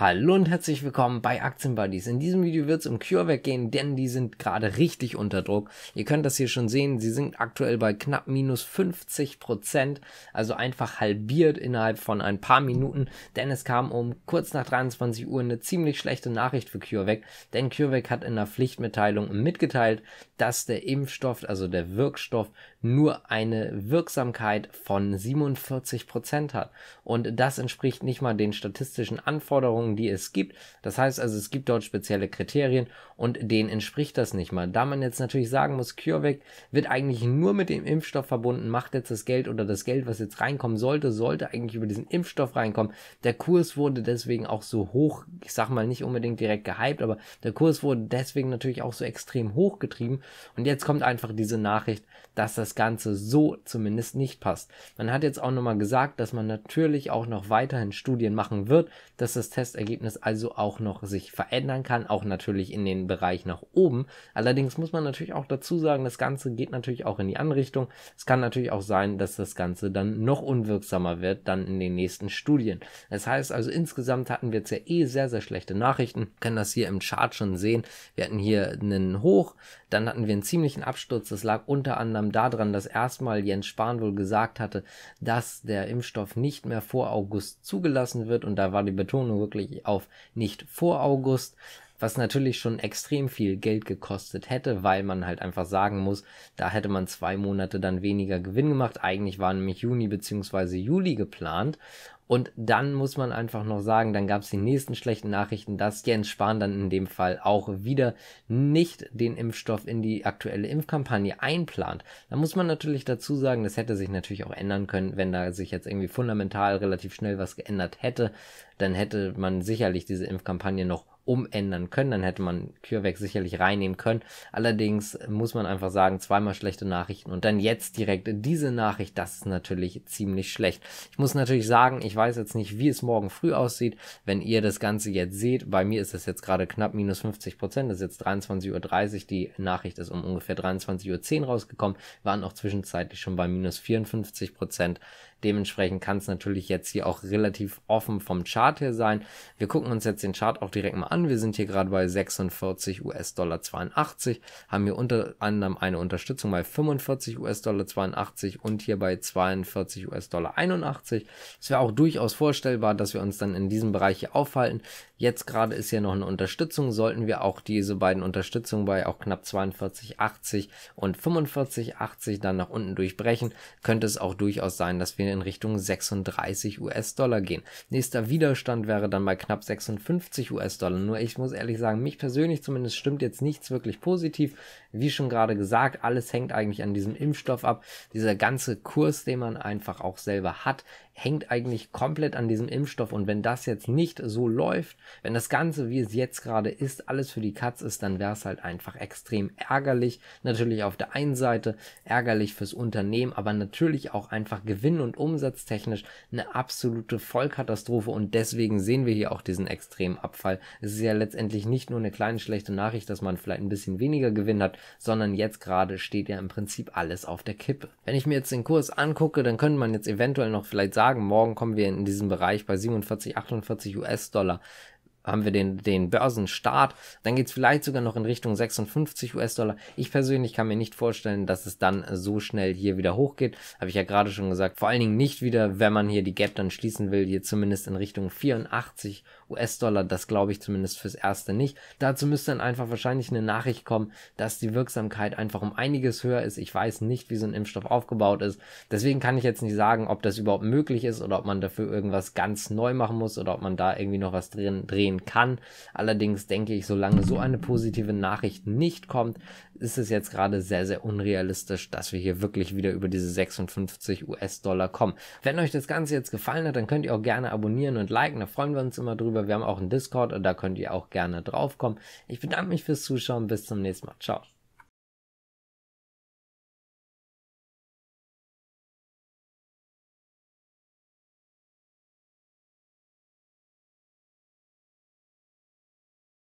Hallo und herzlich willkommen bei Aktienbuddies. In diesem Video wird es um CureVac gehen, denn die sind gerade richtig unter Druck. Ihr könnt das hier schon sehen, sie sind aktuell bei knapp minus 50 Prozent, also einfach halbiert innerhalb von ein paar Minuten, denn es kam um kurz nach 23 Uhr eine ziemlich schlechte Nachricht für CureVac, denn CureVac hat in der Pflichtmitteilung mitgeteilt, dass der Impfstoff, also der Wirkstoff, nur eine Wirksamkeit von 47 Prozent hat. Und das entspricht nicht mal den statistischen Anforderungen Bedingungen, die es gibt. Das heißt also, es gibt dort spezielle Kriterien und denen entspricht das nicht mal. Da man jetzt natürlich sagen muss, CureVac wird eigentlich nur mit dem Impfstoff verbunden, macht jetzt das Geld oder das Geld, was jetzt reinkommen sollte, sollte eigentlich über diesen Impfstoff reinkommen. Der Kurs wurde deswegen auch so hoch, ich sag mal nicht unbedingt direkt gehypt, aber der Kurs wurde deswegen natürlich auch so extrem hochgetrieben. Und jetzt kommt einfach diese Nachricht, dass das Ganze so zumindest nicht passt. Man hat jetzt auch nochmal gesagt, dass man natürlich auch noch weiterhin Studien machen wird, dass das Test Ergebnis also auch noch sich verändern kann, auch natürlich in den Bereich nach oben. Allerdings muss man natürlich auch dazu sagen, das Ganze geht natürlich auch in die andere Richtung. Es kann natürlich auch sein, dass das Ganze dann noch unwirksamer wird, dann in den nächsten Studien. Das heißt also insgesamt hatten wir jetzt ja eh sehr, sehr schlechte Nachrichten. Wir können das hier im Chart schon sehen. Wir hatten hier einen Hoch, dann hatten wir einen ziemlichen Absturz. Das lag unter anderem daran, dass erstmal Jens Spahn wohl gesagt hatte, dass der Impfstoff nicht mehr vor August zugelassen wird. Und da war die Betonung wirklich Juli auf, nicht vor August, was natürlich schon extrem viel Geld gekostet hätte, weil man halt einfach sagen muss, da hätte man zwei Monate dann weniger Gewinn gemacht. Eigentlich war nämlich Juni bzw. Juli geplant und dann muss man einfach noch sagen, dann gab es die nächsten schlechten Nachrichten, dass Jens Spahn dann in dem Fall auch wieder nicht den Impfstoff in die aktuelle Impfkampagne einplant. Da muss man natürlich dazu sagen, das hätte sich natürlich auch ändern können, wenn da sich jetzt irgendwie fundamental relativ schnell was geändert hätte, dann hätte man sicherlich diese Impfkampagne noch umändern können. Dann hätte man CureVac sicherlich reinnehmen können. Allerdings muss man einfach sagen, zweimal schlechte Nachrichten und dann jetzt direkt diese Nachricht, das ist natürlich ziemlich schlecht. Ich muss natürlich sagen, ich weiß jetzt nicht, wie es morgen früh aussieht, wenn ihr das Ganze jetzt seht. Bei mir ist es jetzt gerade knapp minus 50 Prozent, das ist jetzt 23.30 Uhr. Die Nachricht ist um ungefähr 23.10 Uhr rausgekommen, waren auch zwischenzeitlich schon bei minus 54 Prozent. Dementsprechend kann es natürlich jetzt hier auch relativ offen vom Chart her sein. Wir gucken uns jetzt den Chart auch direkt mal an. Wir sind hier gerade bei 46 US-Dollar 82, haben hier unter anderem eine Unterstützung bei 45 US-Dollar 82 und hier bei 42 US-Dollar 81. Es wäre auch durchaus vorstellbar, dass wir uns dann in diesem Bereich hier aufhalten. Jetzt gerade ist hier noch eine Unterstützung. Sollten wir auch diese beiden Unterstützungen bei auch knapp 42,80 und 45,80 dann nach unten durchbrechen, könnte es auch durchaus sein, dass wir in Richtung 36 US-Dollar gehen. Nächster Widerstand wäre dann bei knapp 56 US-Dollar. Nur ich muss ehrlich sagen, mich persönlich zumindest stimmt jetzt nichts wirklich positiv. Wie schon gerade gesagt, alles hängt eigentlich an diesem Impfstoff ab. Dieser ganze Kurs, den man einfach auch selber hat, hängt eigentlich komplett an diesem Impfstoff. Und wenn das jetzt nicht so läuft, wenn das Ganze, wie es jetzt gerade ist, alles für die Katz ist, dann wäre es halt einfach extrem ärgerlich. Natürlich auf der einen Seite ärgerlich fürs Unternehmen, aber natürlich auch einfach gewinn- und umsatztechnisch eine absolute Vollkatastrophe. Und deswegen sehen wir hier auch diesen extremen Abfall. Es ist ja letztendlich nicht nur eine kleine schlechte Nachricht, dass man vielleicht ein bisschen weniger Gewinn hat, sondern jetzt gerade steht ja im Prinzip alles auf der Kippe. Wenn ich mir jetzt den Kurs angucke, dann könnte man jetzt eventuell noch vielleicht sagen, morgen kommen wir in diesem Bereich bei 47, 48 US-Dollar haben wir den, den Börsenstart. Dann geht es vielleicht sogar noch in Richtung 56 US-Dollar. Ich persönlich kann mir nicht vorstellen, dass es dann so schnell hier wieder hochgeht. Habe ich ja gerade schon gesagt. Vor allen Dingen nicht wieder, wenn man hier die Gap dann schließen will, hier zumindest in Richtung 84 US-Dollar. Das glaube ich zumindest fürs Erste nicht. Dazu müsste dann einfach wahrscheinlich eine Nachricht kommen, dass die Wirksamkeit einfach um einiges höher ist. Ich weiß nicht, wie so ein Impfstoff aufgebaut ist. Deswegen kann ich jetzt nicht sagen, ob das überhaupt möglich ist oder ob man dafür irgendwas ganz neu machen muss oder ob man da irgendwie noch was drin drehen passieren kann. Allerdings denke ich, solange so eine positive Nachricht nicht kommt, ist es jetzt gerade sehr, sehr unrealistisch, dass wir hier wirklich wieder über diese 56 US-Dollar kommen. Wenn euch das Ganze jetzt gefallen hat, dann könnt ihr auch gerne abonnieren und liken. Da freuen wir uns immer drüber. Wir haben auch einen Discord und da könnt ihr auch gerne draufkommen. Ich bedanke mich fürs Zuschauen. Bis zum nächsten Mal. Ciao.